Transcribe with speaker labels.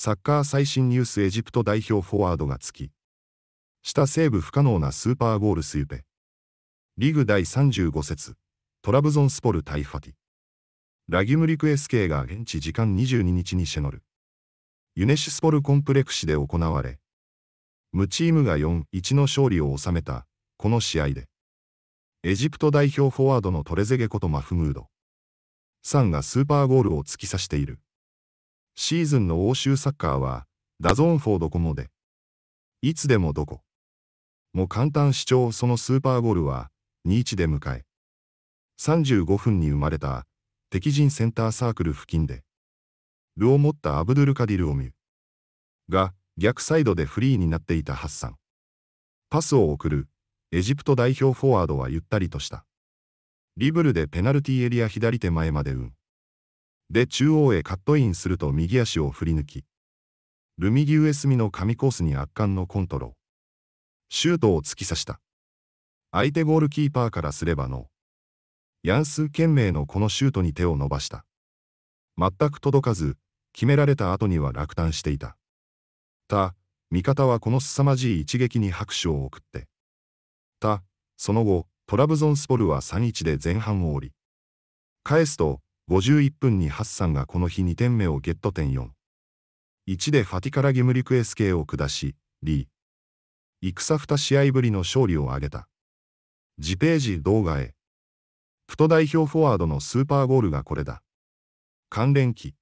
Speaker 1: サッカー最新ニュースエジプト代表フォワードがつき。下西部不可能なスーパーゴールスユペ。リグ第35節、トラブゾンスポル対ファティ。ラギュムリク SK が現地時間22日にシェノル。ユネシスポルコンプレクシで行われ、無チームが4-1の勝利を収めた、この試合で、エジプト代表フォワードのトレゼゲことマフムード。3がスーパーゴールを突き刺している。シーズンの欧州サッカーは、ダゾーンフォードコモで、いつでもどこ。も簡単主張そのスーパーゴールは、2-1で迎え、35分に生まれた、敵陣センターサークル付近で、ルを持ったアブドゥルカディルを見る。が、逆サイドでフリーになっていたハッサン。パスを送る、エジプト代表フォワードはゆったりとした。リブルでペナルティエリア左手前まで運。で中央へカットインすると右足を振り抜き、ルミギウエスミの神コースに圧巻のコントロー。シュートを突き刺した。相手ゴールキーパーからすればの。ヤンスー懸命のこのシュートに手を伸ばした。全く届かず、決められた後には落胆していた。た、味方はこの凄まじい一撃に拍手を送って。た、その後、トラブゾンスポルは3-1で前半を降り。返すと、51分にハッサンがこの日2点目をゲット点4。1でファティカラ・ギムリクエス系を下し、リー。戦2試合ぶりの勝利を挙げた。次ページ動画へ。プト代表フォワードのスーパーゴールがこれだ。関連機。